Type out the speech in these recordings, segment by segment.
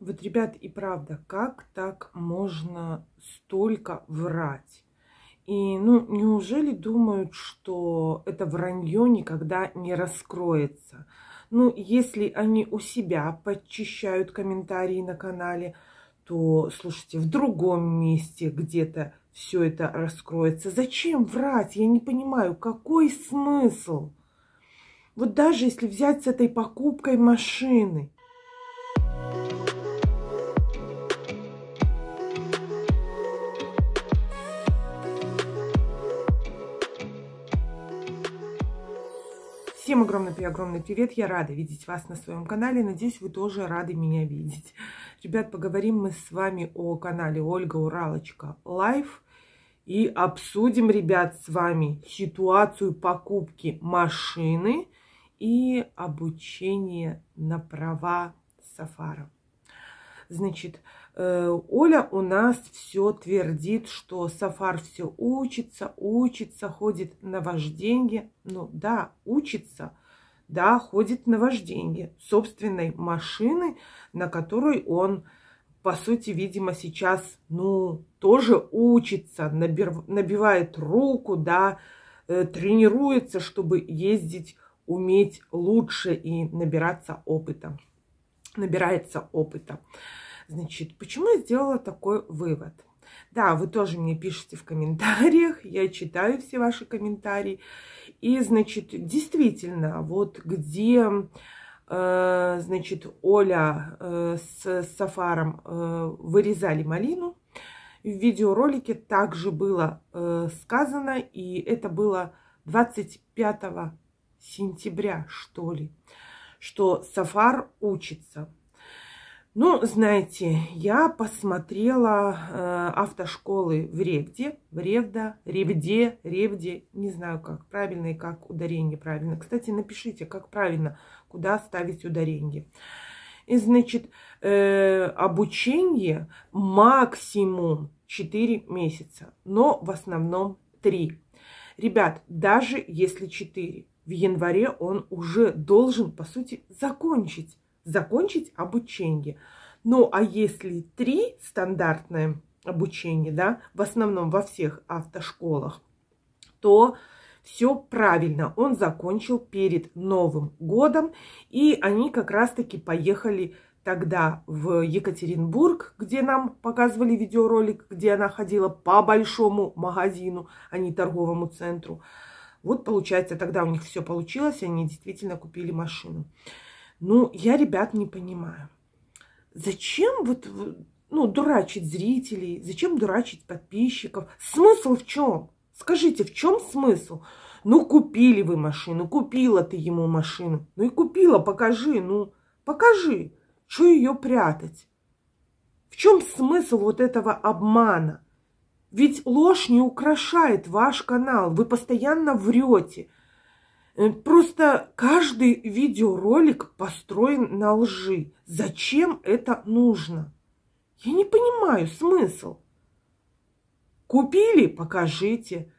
Вот, ребят, и правда, как так можно столько врать? И, ну, неужели думают, что это вранье никогда не раскроется? Ну, если они у себя подчищают комментарии на канале, то, слушайте, в другом месте где-то все это раскроется. Зачем врать? Я не понимаю, какой смысл? Вот даже если взять с этой покупкой машины – Всем огромный-огромный привет, я рада видеть вас на своем канале, надеюсь, вы тоже рады меня видеть. Ребят, поговорим мы с вами о канале Ольга Уралочка Лайф и обсудим, ребят, с вами ситуацию покупки машины и обучение на права сафаров. Значит, э, Оля у нас все твердит, что Сафар все учится, учится, ходит на деньги. Ну да, учится, да, ходит на деньги собственной машины, на которой он, по сути, видимо, сейчас, ну, тоже учится, набивает руку, да, э, тренируется, чтобы ездить, уметь лучше и набираться опыта набирается опыта. Значит, почему я сделала такой вывод? Да, вы тоже мне пишете в комментариях, я читаю все ваши комментарии. И, значит, действительно, вот где, э, значит, Оля э, с Сафаром э, вырезали малину, в видеоролике также было э, сказано, и это было 25 сентября, что ли что Сафар учится. Ну, знаете, я посмотрела э, автошколы в Ревде, в Ревда, Ревде, Ревде, не знаю как, правильно и как ударение правильно. Кстати, напишите, как правильно, куда ставить ударение. И, значит, э, обучение максимум 4 месяца, но в основном 3. Ребят, даже если 4, в январе он уже должен, по сути, закончить, закончить обучение. Ну, а если три стандартные обучения, да, в основном во всех автошколах, то все правильно, он закончил перед Новым годом, и они как раз-таки поехали тогда в Екатеринбург, где нам показывали видеоролик, где она ходила по большому магазину, а не торговому центру. Вот, получается, тогда у них все получилось, они действительно купили машину. Ну, я ребят не понимаю. Зачем вот, ну, дурачить зрителей, зачем дурачить подписчиков? Смысл в чем? Скажите, в чем смысл? Ну, купили вы машину, купила ты ему машину. Ну и купила, покажи, ну, покажи. Что ее прятать? В чем смысл вот этого обмана? Ведь ложь не украшает ваш канал, вы постоянно врете. Э, просто каждый видеоролик построен на лжи. Зачем это нужно? Я не понимаю смысл. Купили – покажите.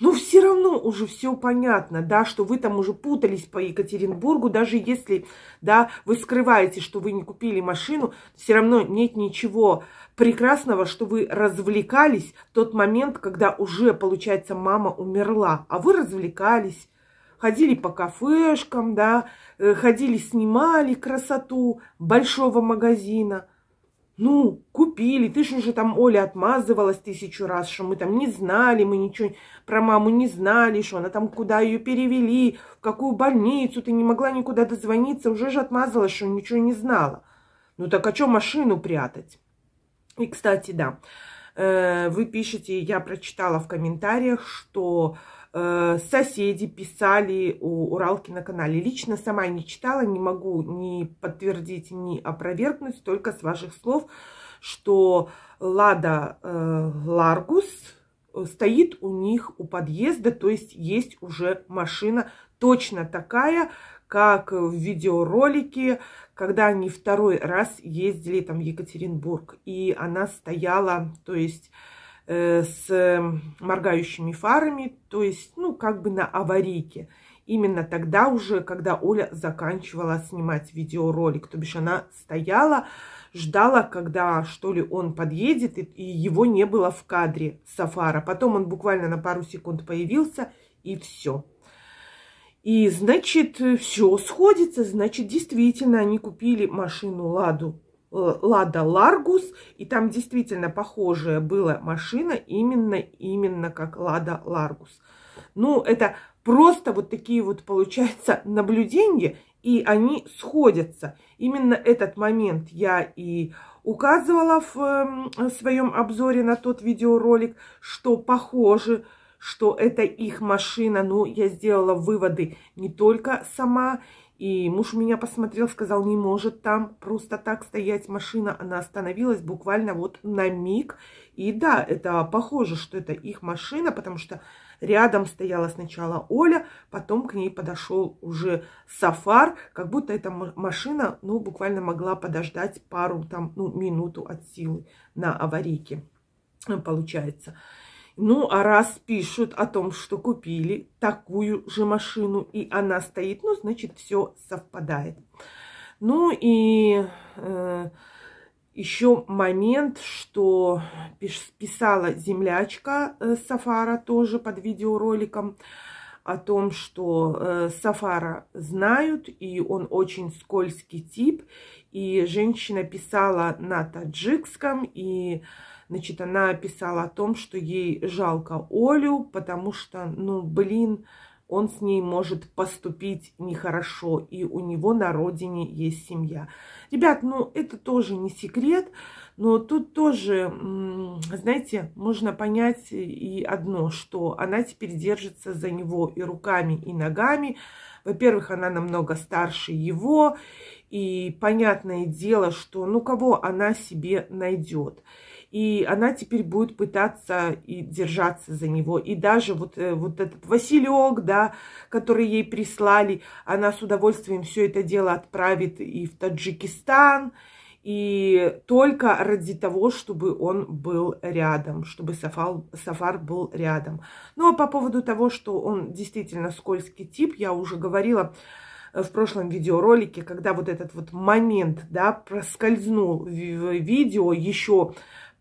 Ну, все равно уже все понятно, да, что вы там уже путались по Екатеринбургу, даже если, да, вы скрываете, что вы не купили машину, все равно нет ничего прекрасного, что вы развлекались в тот момент, когда уже, получается, мама умерла, а вы развлекались, ходили по кафешкам, да, э, ходили, снимали красоту большого магазина – ну, купили, ты же уже там, Оля, отмазывалась тысячу раз, что мы там не знали, мы ничего про маму не знали, что она там куда ее перевели, в какую больницу, ты не могла никуда дозвониться, уже же отмазалась, что ничего не знала. Ну так а что машину прятать? И, кстати, да, э, вы пишете, я прочитала в комментариях, что Э, соседи писали у Уралки на канале. Лично сама не читала, не могу ни подтвердить, ни опровергнуть, только с ваших слов, что Лада э, Ларгус э, стоит у них у подъезда, то есть есть уже машина точно такая, как в видеоролике, когда они второй раз ездили там в Екатеринбург, и она стояла, то есть Э, с моргающими фарами, то есть, ну, как бы на аварийке. Именно тогда уже, когда Оля заканчивала снимать видеоролик, то бишь она стояла, ждала, когда, что ли, он подъедет, и его не было в кадре Сафара. Потом он буквально на пару секунд появился, и все. И, значит, все сходится, значит, действительно, они купили машину «Ладу» Э, Лада Ларгус, и там действительно похожая была машина, именно, именно как Лада Ларгус. Ну, это просто вот такие вот, получается, наблюдения, и они сходятся. Именно этот момент я и указывала в, эм, в своем обзоре на тот видеоролик, что похоже, что это их машина. Ну, я сделала выводы не только сама, и муж меня посмотрел, сказал, не может там просто так стоять машина. Она остановилась буквально вот на миг. И да, это похоже, что это их машина, потому что рядом стояла сначала Оля, потом к ней подошел уже Сафар, как будто эта машина, ну, буквально могла подождать пару, там, ну, минуту от силы на аварийке, э, получается. Ну, а раз пишут о том, что купили такую же машину, и она стоит, ну, значит, все совпадает. Ну и э, еще момент, что писала землячка э, Сафара тоже под видеороликом о том, что э, Сафара знают, и он очень скользкий тип, и женщина писала на таджикском, и, значит, она писала о том, что ей жалко Олю, потому что, ну, блин, он с ней может поступить нехорошо, и у него на родине есть семья. Ребят, ну это тоже не секрет, но тут тоже, знаете, можно понять и одно, что она теперь держится за него и руками, и ногами. Во-первых, она намного старше его, и понятное дело, что ну кого она себе найдет. И она теперь будет пытаться и держаться за него. И даже вот, э, вот этот Василек, да, который ей прислали, она с удовольствием все это дело отправит и в Таджикистан, и только ради того, чтобы он был рядом, чтобы Сафал, Сафар был рядом. Ну, а по поводу того, что он действительно скользкий тип, я уже говорила, Э, в прошлом видеоролике, когда вот этот вот момент, да, проскользнул в видео еще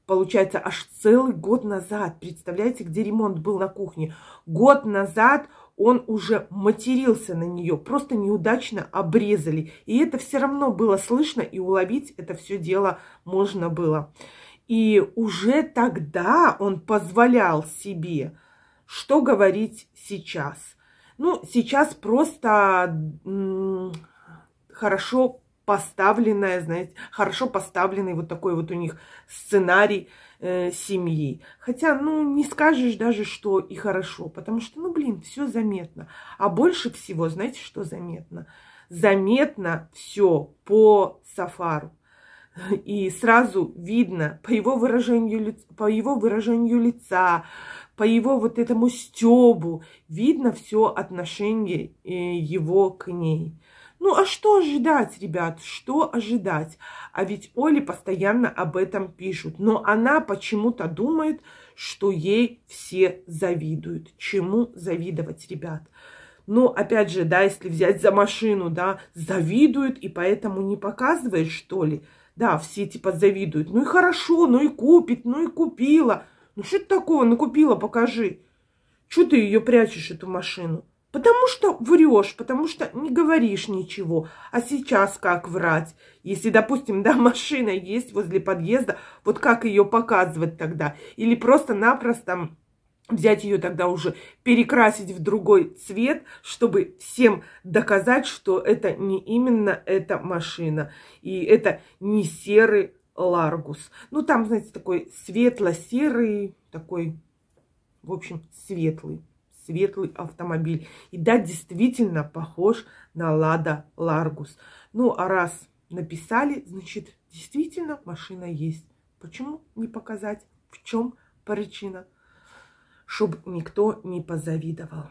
получается, аж целый год назад. Представляете, где ремонт был на кухне? Год назад он уже матерился на нее, просто неудачно обрезали. И это все равно было слышно, и уловить это все дело можно было. И уже тогда он позволял себе, что говорить сейчас – ну, сейчас просто хорошо поставленная, знаете, хорошо поставленный вот такой вот у них сценарий э, семьи. Хотя, ну, не скажешь даже, что и хорошо, потому что, ну, блин, все заметно. А больше всего, знаете, что заметно? Заметно все по Сафару. И сразу видно по его выражению, по его выражению лица, по его вот этому стебу видно все отношение э, его к ней. Ну а что ожидать, ребят, что ожидать? А ведь Оле постоянно об этом пишут, но она почему-то думает, что ей все завидуют. Чему завидовать, ребят? Ну, опять же, да, если взять за машину, да, завидуют и поэтому не показывает, что ли? Да, все типа завидуют. Ну и хорошо, ну и купит, ну и купила – ну что ты такого накупила, покажи. Чего ты ее прячешь, эту машину? Потому что врешь, потому что не говоришь ничего. А сейчас как врать? Если, допустим, да, машина есть возле подъезда, вот как ее показывать тогда? Или просто-напросто взять ее тогда уже, перекрасить в другой цвет, чтобы всем доказать, что это не именно эта машина. И это не серый Ларгус. Ну, там, знаете, такой светло-серый, такой, в общем, светлый, светлый автомобиль. И да, действительно похож на Лада Ларгус. Ну, а раз написали, значит, действительно машина есть. Почему не показать? В чем причина? Чтобы никто не позавидовал.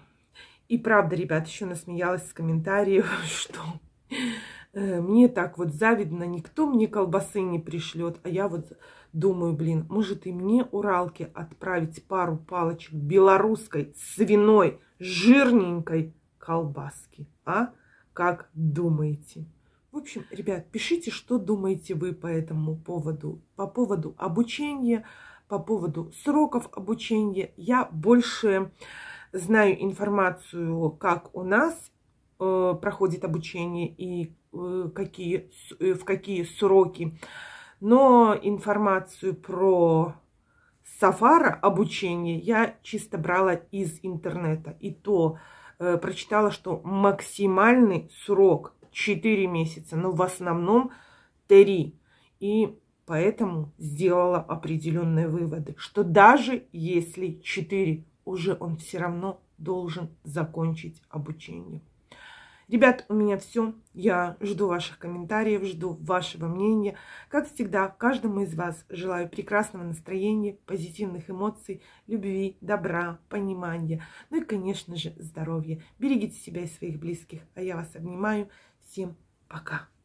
И правда, ребят, еще насмеялась с комментариев, что Э, мне так вот завидно, никто мне колбасы не пришлет. А я вот думаю, блин, может и мне Уралке отправить пару палочек белорусской, свиной, жирненькой колбаски, а? Как думаете? В общем, ребят, пишите, что думаете вы по этому поводу. По поводу обучения, по поводу сроков обучения. Я больше знаю информацию, как у нас э, проходит обучение и Э, какие, э, в какие сроки. Но информацию про Сафара, обучение, я чисто брала из интернета. И то э, прочитала, что максимальный срок 4 месяца, но в основном 3. И поэтому сделала определенные выводы, что даже если 4, уже он все равно должен закончить обучение. Ребят, у меня все. Я жду ваших комментариев, жду вашего мнения. Как всегда, каждому из вас желаю прекрасного настроения, позитивных эмоций, любви, добра, понимания. Ну и, конечно же, здоровья. Берегите себя и своих близких. А я вас обнимаю. Всем пока.